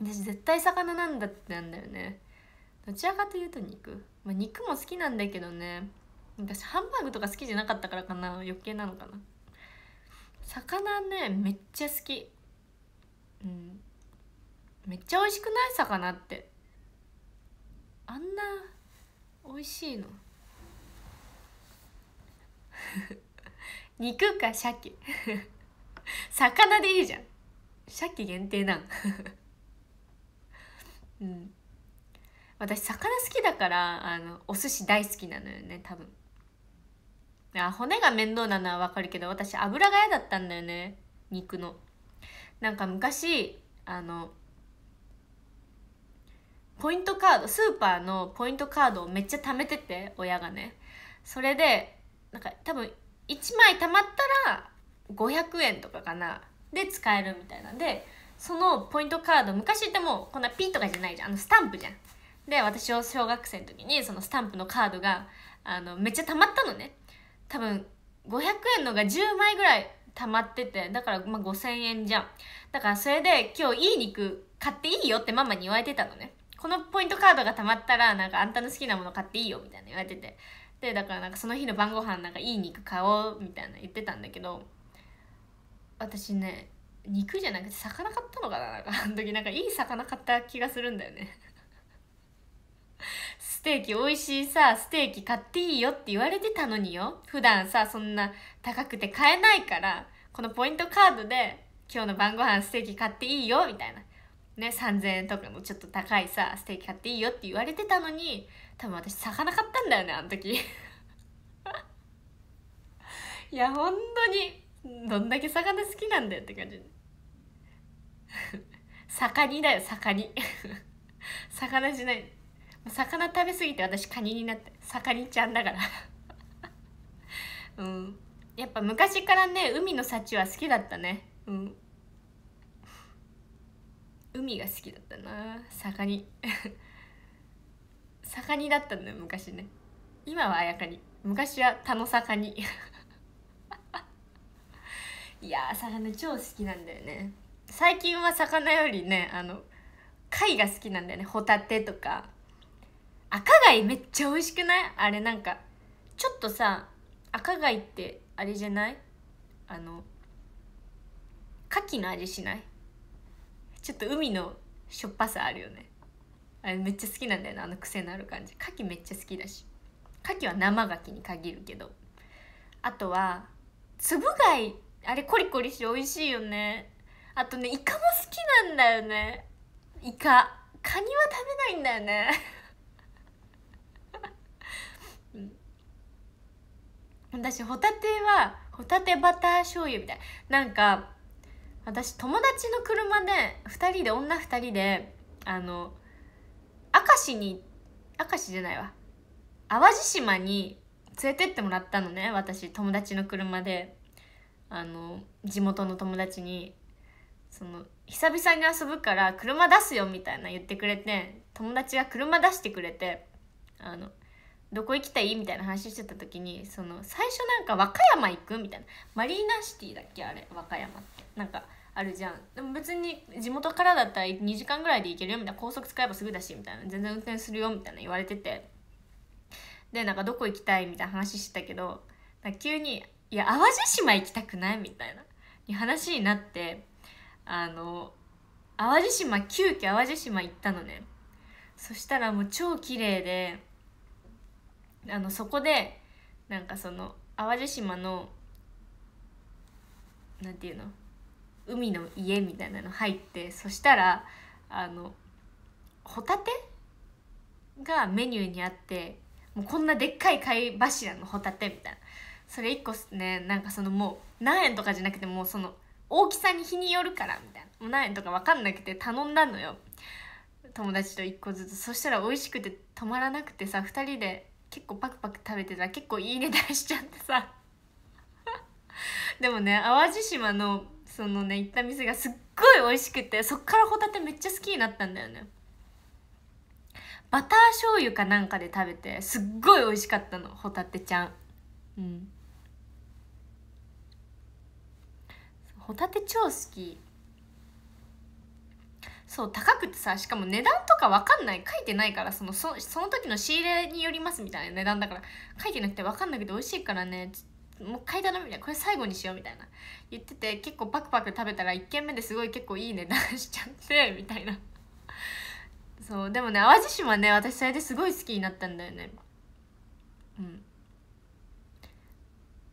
私絶対魚なんだってなんだよねどちらかというと肉、まあ、肉も好きなんだけどね私ハンバーグとか好きじゃなかったからかな余計なのかな魚ねめっちゃ好きうんめっちゃ美味しくない魚ってあんな美味しいの 肉か鮭 魚でいいじゃん鮭限定なん うん私魚好きだからあのお寿司大好きなのよね多分あ骨が面倒なのはわかるけど私油が嫌だったんだよね肉のなんか昔あのポイントカードスーパーのポイントカードをめっちゃ貯めてて親がねそれでなんか多分1枚貯まったら500円とかかなで使えるみたいなんでそのポイントカード昔ってもうこんなピンとかじゃないじゃんあのスタンプじゃん。で私を小学生の時にそのスタンプのカードがあのめっちゃ貯まったのね多分500円のが10枚ぐらい溜まっててだからまあ5,000円じゃんだからそれで今日いい肉買っていいよってママに言われてたのねこのポイントカードが貯まったらなんかあんたの好きなもの買っていいよみたいな言われててでだからなんかその日の晩ご飯なんかいい肉買おうみたいな言ってたんだけど私ね肉じゃなくて魚買ったのかななんかあの時なんかいい魚買った気がするんだよね ステーキ美味しいさステーキ買っていいよって言われてたのによ普段さそんな高くて買えないからこのポイントカードで今日の晩ご飯ステーキ買っていいよみたいなね3000円とかのちょっと高いさステーキ買っていいよって言われてたのに多分私魚買ったんだよねあの時 いや本当にどんだけ魚好きなんだよって感じ 魚にだよ魚に 魚じゃない魚食べ過ぎて私カニになって魚ちゃんだからうんやっぱ昔からね海の幸は好きだったねうん海が好きだったな魚に盛りだったんだよ昔ね今はあやかに昔は田の坂に いや魚超好きなんだよね最近は魚よりねあの貝が好きなんだよねホタテとか赤貝めっちゃ美味しくないあれなんかちょっとさ赤貝ってあれじゃないあの牡蠣の味しないちょっと海のしょっぱさあるよねあれめっちゃ好きなんだよなあの癖のある感じ牡蠣めっちゃ好きだし牡蠣は生牡蠣に限るけどあとはつぶ貝あれコリコリして美味しいよねあとねイカも好きなんだよねイカカニは食べないんだよね 私ホタテはホタテバター醤油みたいなんか私友達の車で2人で女2人であの明石に明石じゃないわ淡路島に連れてってもらったのね私友達の車であの地元の友達にその久々に遊ぶから車出すよみたいな言ってくれて友達が車出してくれてあのどこ行きたいみたいな話してた時にその最初なんか和歌山行くみたいなマリーナシティだっけあれ和歌山ってなんかあるじゃんでも別に地元からだったら2時間ぐらいで行けるよみたいな高速使えばすぐだしみたいな全然運転するよみたいな言われててでなんかどこ行きたいみたいな話してたけど急に「いや淡路島行きたくない?」みたいな話になってあの淡路島急遽淡路島行ったのねそしたらもう超綺麗であのそこでなんかその淡路島のなんていうの海の家みたいなの入ってそしたらあのホタテがメニューにあってもうこんなでっかい貝柱のホタテみたいなそれ1個ねなんかそのもう何円とかじゃなくてもうその大きさに日によるからみたいなもう何円とか分かんなくて頼んだのよ友達と1個ずつそしたら美味しくて止まらなくてさ2人で結構パクパク食べてたら結構いい値段しちゃってさ でもね淡路島のそのね行った店がすっごい美味しくてそっからホタテめっちゃ好きになったんだよねバター醤油かなんかで食べてすっごい美味しかったのホタテちゃんうんホタテ超好きそう高くてさしかも値段とか分かんない書いてないからそのそその時の仕入れによりますみたいな値段だから書いてなくて分かんなくて美味しいからねつってもう一回頼むみたいなこれ最後にしようみたいな言ってて結構パクパク食べたら1軒目ですごい結構いい値段しちゃって みたいなそうでもね淡路島ね私それですごい好きになったんだよねうん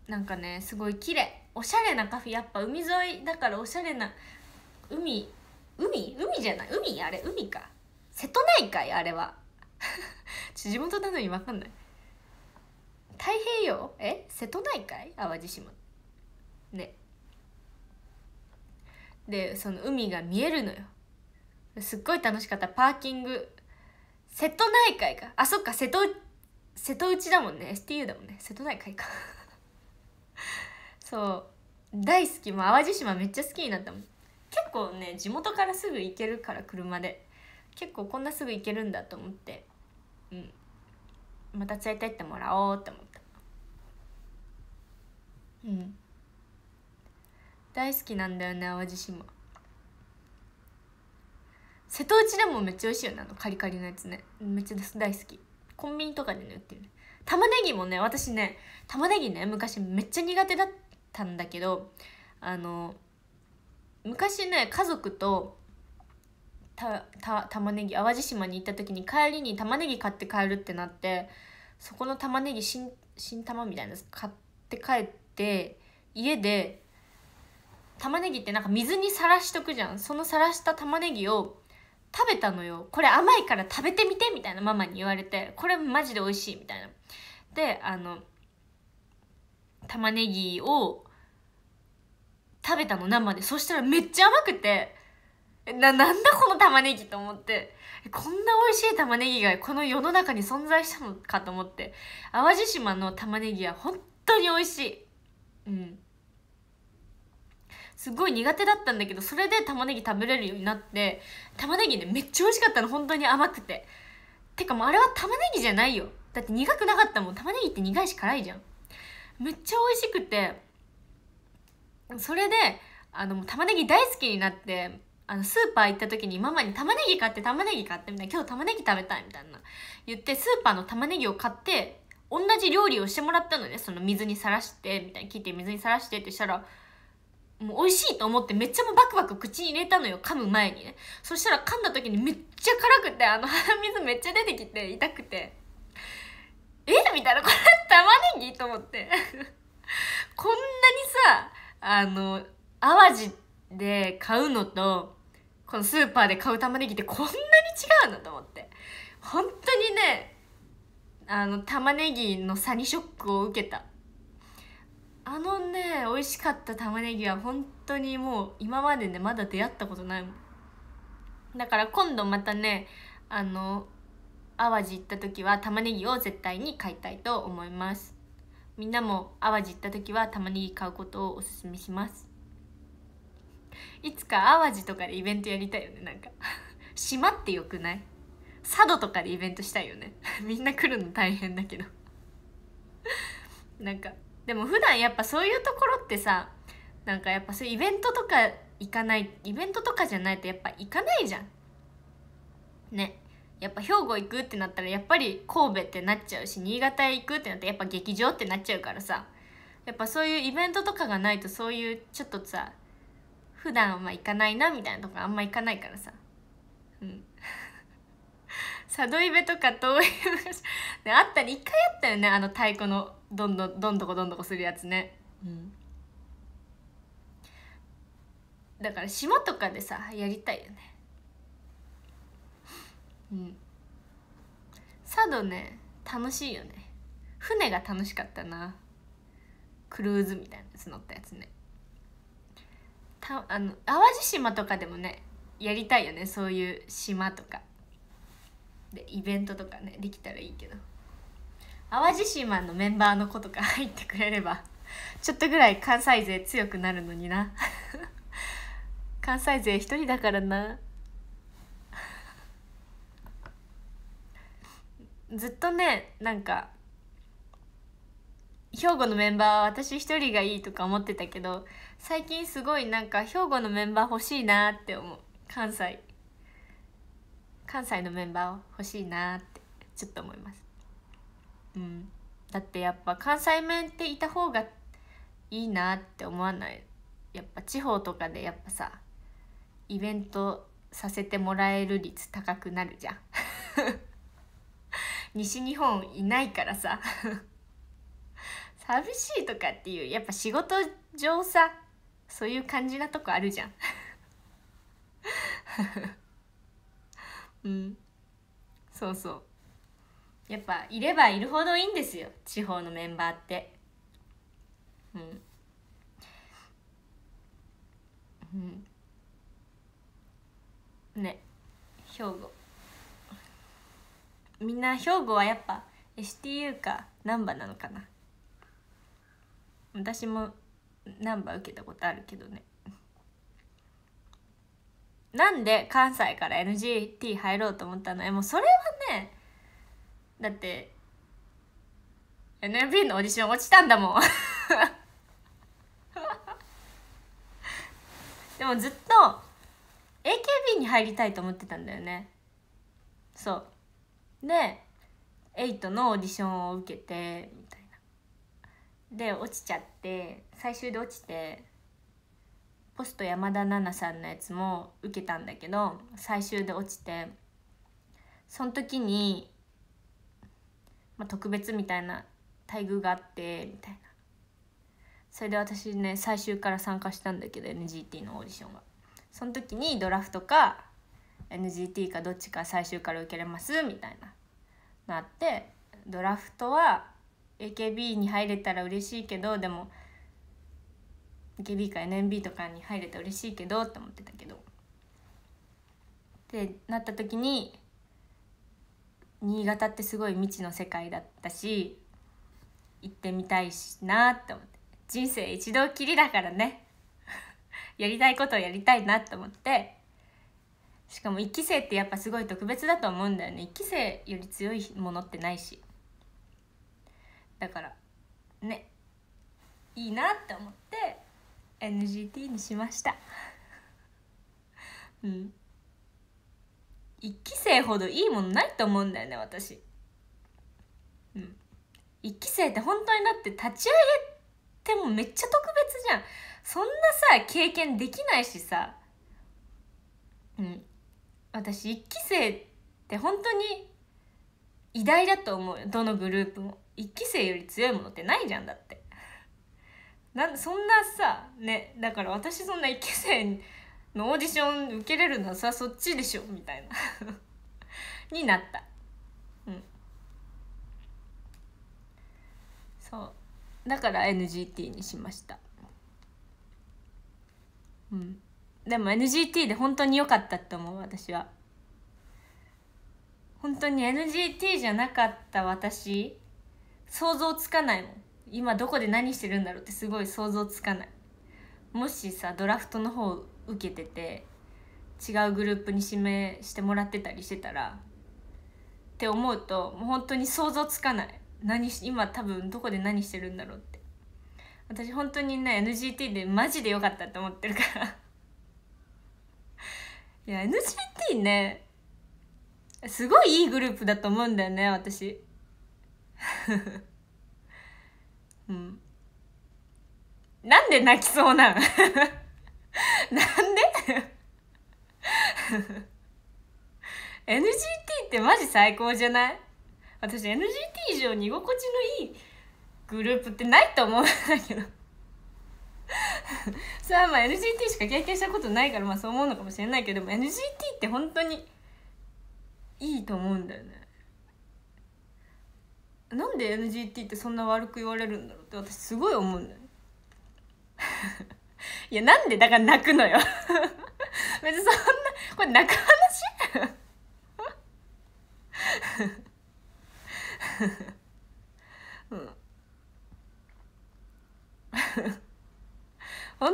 なんかねすごい綺麗おしゃれなカフェやっぱ海沿いだからおしゃれな海海海じゃない海あれ海か瀬戸内海あれは 地元なのに分かんない太平洋え瀬戸内海淡路島ねでその海が見えるのよすっごい楽しかったパーキング瀬戸内海かあそっか瀬戸瀬戸内だもんね STU だもんね瀬戸内海か そう大好きもう淡路島めっちゃ好きになったもん結構ね地元からすぐ行けるから車で結構こんなすぐ行けるんだと思ってうんまた連れてってもらおうって思っうん大好きなんだよね淡路島瀬戸内でもめっちゃ美味しいよねあのカリカリのやつねめっちゃ大好きコンビニとかでね売ってる玉ねぎもね私ね玉ねぎね昔めっちゃ苦手だったんだけどあの昔ね家族とたた玉ねぎ淡路島に行った時に帰りに玉ねぎ買って帰るってなってそこの玉ねぎ新新玉みたいなの買って帰ってって家で玉ねぎってなんか水にさらしとくじゃんそのさらした玉ねぎを食べたのよこれ甘いから食べてみてみたいなママに言われてこれマジで美味しいみたいなであの玉ねぎを食べたの生でそしたらめっちゃ甘くてななんだこの玉ねぎと思ってこんな美味しい玉ねぎがこの世の中に存在したのかと思って淡路島の玉ねぎは本当に美味しいうんすごい苦手だったんだけどそれで玉ねぎ食べれるようになって玉ねぎねめっちゃ美味しかったの本当に甘くててかもうあれは玉ねぎじゃないよだって苦くなかったもん玉ねぎって苦いし辛いじゃんめっちゃ美味しくてそれであの玉ねぎ大好きになってあのスーパー行った時にママに「玉ねぎ買って玉ねぎ買って」みたいな「今日玉ねぎ食べたい」みたいな言ってスーパーの玉ねぎを買って同じ料理をしてもらったのねその水にさらしてみたいに切って水にさらしてってしたらもう美味しいと思ってめっちゃもうバクバク口に入れたのよ噛む前にねそしたら噛んだ時にめっちゃ辛くてあの鼻水めっちゃ出てきて痛くてえみたいなこれ玉ねぎと思って こんなにさあの淡路で買うのとこのスーパーで買う玉ねぎってこんなに違うんだと思って本当にねあの玉ねぎのサニショックを受けたあのね美味しかった玉ねぎは本当にもう今までねまだ出会ったことないもんだから今度またねあの淡路行った時は玉ねぎを絶対に買いたいと思いますみんなも淡路行った時は玉ねぎ買うことをおすすめしますいつか淡路とかでイベントやりたいよねなんか 島ってよくない佐渡とかでイベントしたいよね みんな来るの大変だけど なんかでも普段やっぱそういうところってさなんかやっぱそういうイベントとか行かないイベントとかじゃないとやっぱ行かないじゃんねやっぱ兵庫行くってなったらやっぱり神戸ってなっちゃうし新潟へ行くってなったらやっぱ劇場ってなっちゃうからさやっぱそういうイベントとかがないとそういうちょっとさ普段は行かないなみたいなとこあんま行かないからさうんサドイベとか遠いね、あったり一回あったよねあの太鼓のどんどんどんどこどんどこするやつねうんだから島とかでさやりたいよねうん佐渡ね楽しいよね船が楽しかったなクルーズみたいなやつ乗ったやつねたあの淡路島とかでもねやりたいよねそういう島とかでイベントとかねできたらいいけど淡路島のメンバーの子とか入ってくれればちょっとぐらい関西勢強くなるのにな 関西勢一人だからなずっとねなんか兵庫のメンバーは私一人がいいとか思ってたけど最近すごいなんか兵庫のメンバー欲しいなって思う関西。関西のメンバー欲しいなってちょっと思いますうんだってやっぱ関西面っていた方がいいなって思わないやっぱ地方とかでやっぱさイベントさせてもらえる率高くなるじゃん 西日本いないからさ寂しいとかっていうやっぱ仕事上さそういう感じなとこあるじゃん うんそうそうやっぱいればいるほどいいんですよ地方のメンバーってうん、うん、ね兵庫みんな兵庫はやっぱ STU か難波なのかな私も難波受けたことあるけどねなんで関西から NGT 入ろうと思ったのえもうそれはねだって NMB のオーディション落ちたんだもん でもずっと AKB に入りたいと思ってたんだよねそうで8のオーディションを受けてみたいなで落ちちゃって最終で落ちてポスト山田奈々さんのやつも受けたんだけど最終で落ちてその時に、まあ、特別みたいな待遇があってみたいなそれで私ね最終から参加したんだけど NGT のオーディションがその時にドラフトか NGT かどっちか最終から受けれますみたいなのあってドラフトは AKB に入れたら嬉しいけどでも k b か NMB とかに入れて嬉しいけどって思ってたけどってなった時に新潟ってすごい未知の世界だったし行ってみたいしなって思って人生一度きりだからね やりたいことをやりたいなと思ってしかも1期生ってやっぱすごい特別だと思うんだよね1期生より強いものってないしだからねいいなって思って NGT にしましたうん1期生ほどいいものないと思うんだよね私うん1期生って本当にだって立ち上げてもめっちゃ特別じゃんそんなさ経験できないしさうん私1期生って本当に偉大だと思うよどのグループも1期生より強いものってないじゃんだってなそんなさねだから私そんな一期生のオーディション受けれるのはさそっちでしょみたいな になったうんそうだから NGT にしましたうんでも NGT で本当に良かったって思う私は本当に NGT じゃなかった私想像つかないもん今どこで何してるんだろうってすごい想像つかないもしさドラフトの方受けてて違うグループに指名してもらってたりしてたらって思うともう本当に想像つかない何今多分どこで何してるんだろうって私本当にね NGT でマジで良かったって思ってるから いや NGT ねすごいいいグループだと思うんだよね私 なんで泣きそうなん なんで ?NGT ってマジ最高じゃない私 NGT 以上に居心地のいいグループってないと思うんだけどさあ まあ NGT しか経験したことないからまあそう思うのかもしれないけどでも NGT って本当にいいと思うんだよねなんで NGT ってそんな悪く言われるんだろうって私すごい思うんだよ いやなんでだから泣くのよ 別にそんなこれ泣く話 うん本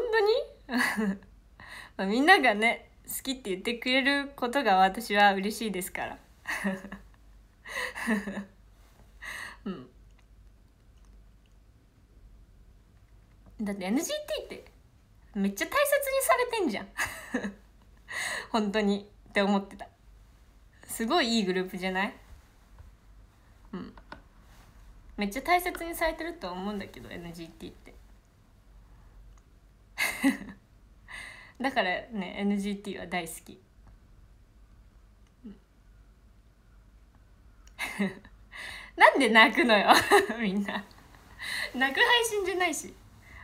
当にみんながね好きって言ってくれることが私は嬉しいですから。うんだって NGT ってめっちゃ大切にされてんじゃん 本当にって思ってたすごいいいグループじゃないうんめっちゃ大切にされてるとは思うんだけど NGT って だからね NGT は大好きうん。なんで泣くのよ みんな泣く配信じゃないし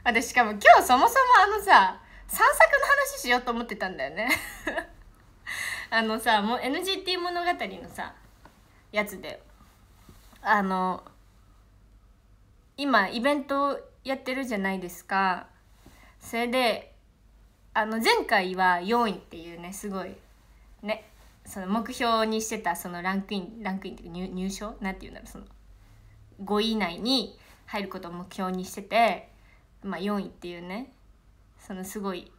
私しかも今日そもそもあのさ散策の話しようと思ってたんだよね あのさもう NGT 物語のさやつであの今イベントやってるじゃないですかそれであの前回は4位っていうねすごいねその目標にしてたそのランクインランクインっていうか入入賞なんて言うんだろうその5位以内に入ることを目標にしてて、まあ、4位っていうねそのすごい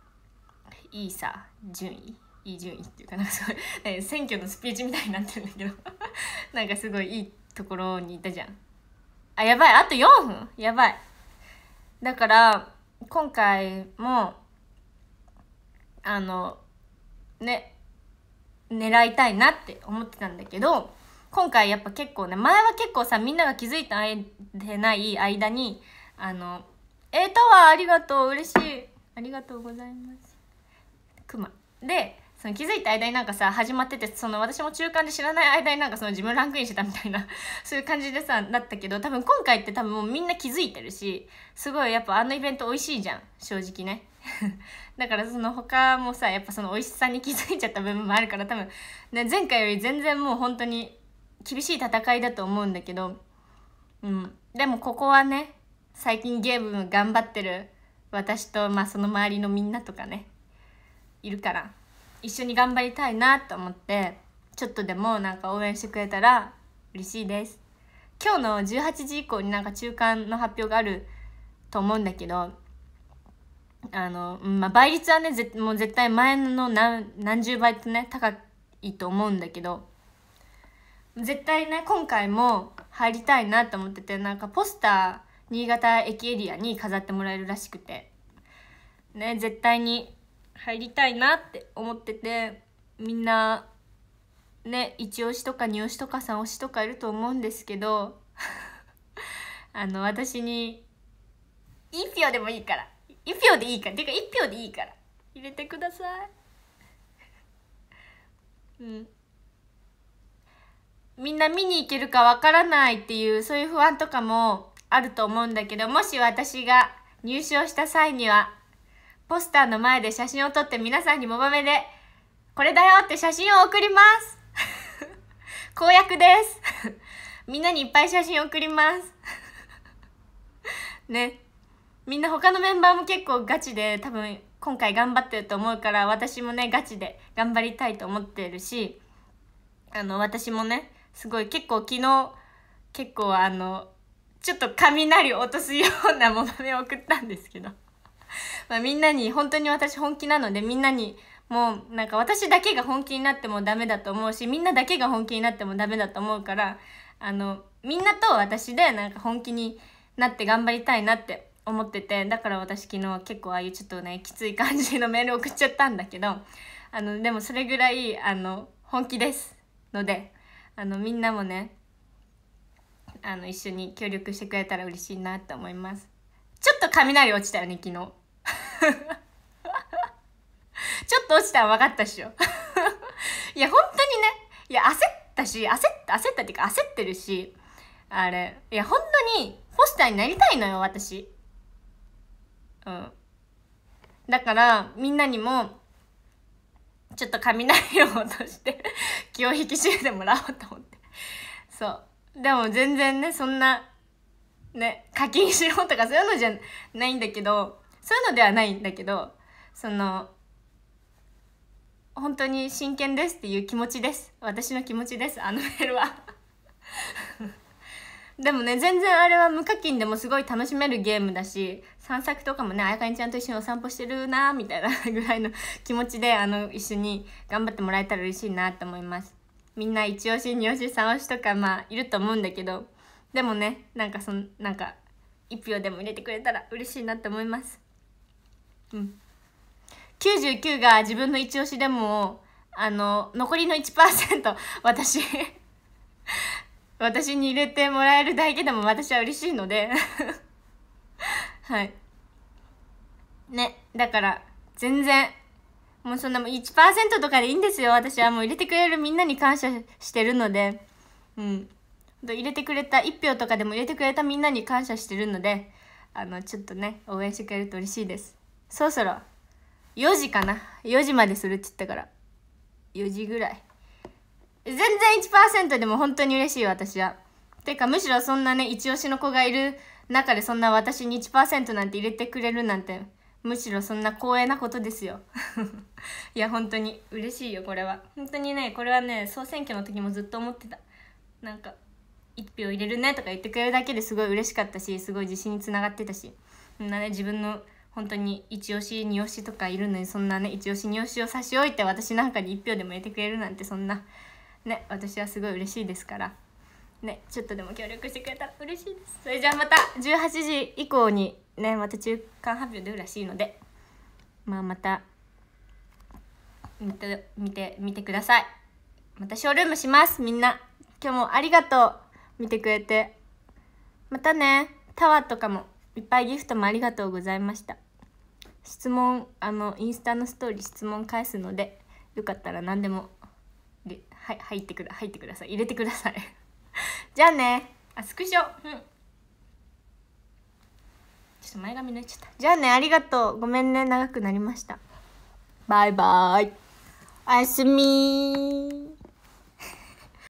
いいさ順位いい順位っていうかなんかすごい選挙のスピーチみたいになってるんだけど なんかすごいいいところにいたじゃんあやばいあと4分やばいだから今回もあのね狙いたいなって思ってたんだけど今回やっぱ結構ね前は結構さみんなが気づいてない間にあの「えー、タワーありがとう嬉しいありがとうございます」くまでその気づいた間になんかさ始まっててその私も中間で知らない間になんかその自分ランクインしてたみたいな そういう感じでさだったけど多分今回って多分もうみんな気づいてるしすごいやっぱあのイベント美味しいじゃん正直ね だからその他もさやっぱその美味しさに気づいちゃった部分もあるから多分、ね、前回より全然もう本当に厳しい戦いだと思うんだけど、うん、でもここはね最近ゲーム頑張ってる私と、まあ、その周りのみんなとかねいるから一緒に頑張りたいなと思ってちょっとでもなんか応援してくれたら嬉しいです今日の18時以降になんか中間の発表があると思うんだけどあの、まあ、倍率はねぜもう絶対前の何何十倍とね高いと思うんだけど絶対ね今回も入りたいなと思っててなんかポスター新潟駅エリアに飾ってもらえるらしくてね絶対に入りたいなって思っててみんなね一押しとか二押しとか三押しとかいると思うんですけど あの私に1票でもいいから1票でいいからていうか1票でいいから入れてください うんみんな見に行けるかわからないっていうそういう不安とかもあると思うんだけどもし私が入賞した際にはポスターの前で写真を撮って皆さんにモバメで、これだよって写真を送ります 公約です みんなにいっぱい写真送ります ね。みんな他のメンバーも結構ガチで多分今回頑張ってると思うから私もねガチで頑張りたいと思ってるしあの私もねすごい結構昨日結構あのちょっと雷を落とすようなものめを送ったんですけど まみんなに本当に私本気なのでみんなにもうなんか私だけが本気になってもダメだと思うしみんなだけが本気になってもダメだと思うからあのみんなと私でなんか本気になって頑張りたいなって思っててだから私昨日結構ああいうちょっとねきつい感じのメール送っちゃったんだけどあのでもそれぐらいあの本気ですのであのみんなもねあの一緒に協力してくれたら嬉しいなって思います。ちょっと雷落ちたよね、昨日。ちょっと落ちたら分かったっしょ。いや、本当にね、いや、焦ったし、焦った、焦ったっていうか、焦ってるし、あれ、いや、本当に、ポスターになりたいのよ、私。うん。だから、みんなにも、ちょっと雷を落として 気を引き締めてもらおうと思って。そう。でも全然ね、そんな、ね、課金しようとかそういうのじゃないんだけど、そういうのではないんだけど、その、本当に真剣ですっていう気持ちです。私の気持ちです、あのメールは でもね、全然あれは無課金でもすごい楽しめるゲームだし、散策とかもね、あやかにちゃんと一緒にお散歩してるなみたいなぐらいの気持ちで、あの、一緒に頑張ってもらえたら嬉しいなと思います。みんな一押し、二押し、三押しとか、まあ、いると思うんだけど、でもねなんかそのなんか1票でも入れてくれたら嬉しいなって思いますうん99が自分の一押しでもあの残りの1%私私に入れてもらえるだけでも私は嬉しいので はいねだから全然もうそんなも1%とかでいいんですよ私はもう入れてくれるみんなに感謝してるのでうん入れてくれた1票とかでも入れてくれたみんなに感謝してるのであのちょっとね応援してくれると嬉しいですそろそろ4時かな4時までするって言ったから4時ぐらい全然1%でも本当に嬉しい私はてかむしろそんなね一押しの子がいる中でそんな私に1%なんて入れてくれるなんてむしろそんな光栄なことですよ いや本当に嬉しいよこれは本当にねこれはね総選挙の時もずっと思ってたなんか1票入れるねとか言ってくれるだけですごい嬉しかったしすごい自信につながってたしそんなね自分の本当に一押し二押しとかいるのにそんなね一押し二押しを差し置いて私なんかに1票でも入れてくれるなんてそんなね私はすごい嬉しいですからねちょっとでも協力してくれたら嬉しいですそれじゃあまた18時以降にねまた中間発表出るらしいのでまあまた見て見て見てくださいまたショールームしますみんな今日もありがとう見てくれてまたねタワーとかもいっぱいギフトもありがとうございました質問あのインスタのストーリー質問返すのでよかったら何でもで、はい、入ってくだ入ってください入れてください じゃあねあスクショうんちょっと前髪抜いちゃったじゃあねありがとうごめんね長くなりましたバイバイおやすみ